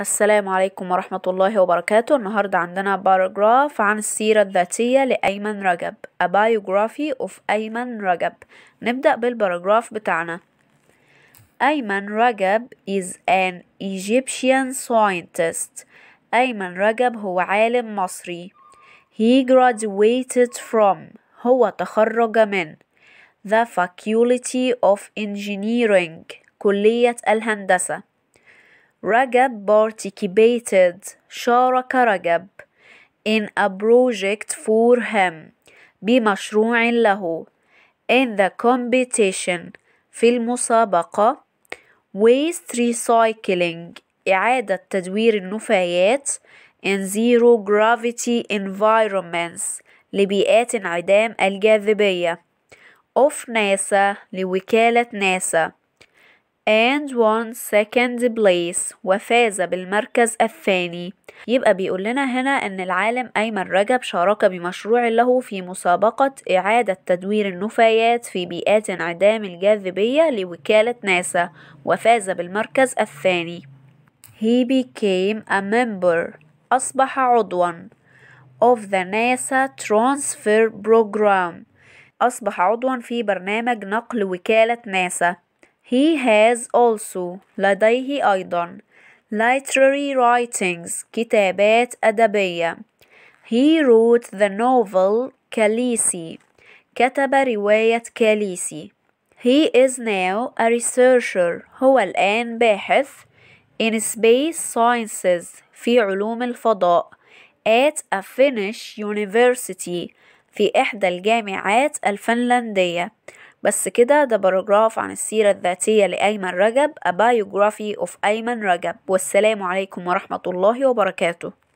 السلام عليكم ورحمة الله وبركاته النهاردة عندنا باراجراف عن السيرة الذاتية لأيمن رجب A biography of أيمن رجب نبدأ بالباراجراف بتاعنا أيمن رجب is an Egyptian scientist أيمن رجب هو عالم مصري He graduated from هو تخرج من The Faculty of Engineering كلية الهندسة رجب participated شارك رجب in a project for him بمشروع له in the competition في المسابقة waste recycling إعادة تدوير النفايات in zero gravity environments لبيئات انعدام الجاذبية of NASA لوكالة NASA and won second place وفاز بالمركز الثاني يبقى بيقول لنا هنا ان العالم ايمن رجب شارك بمشروع له في مسابقة اعادة تدوير النفايات في بيئات انعدام الجاذبية لوكالة ناسا وفاز بالمركز الثاني He became a member أصبح عضوا of the NASA Transfer Program أصبح عضوا في برنامج نقل وكالة ناسا He has also لديه أيضا literary writings كتابات أدبية He wrote the novel كاليسي كتب رواية كاليسي He is now a researcher هو الآن باحث in space sciences في علوم الفضاء at a Finnish university في إحدى الجامعات الفنلندية بس كده ده باراجراف عن السيرة الذاتية لأيمن رجب A Biography of أيمن رجب والسلام عليكم ورحمة الله وبركاته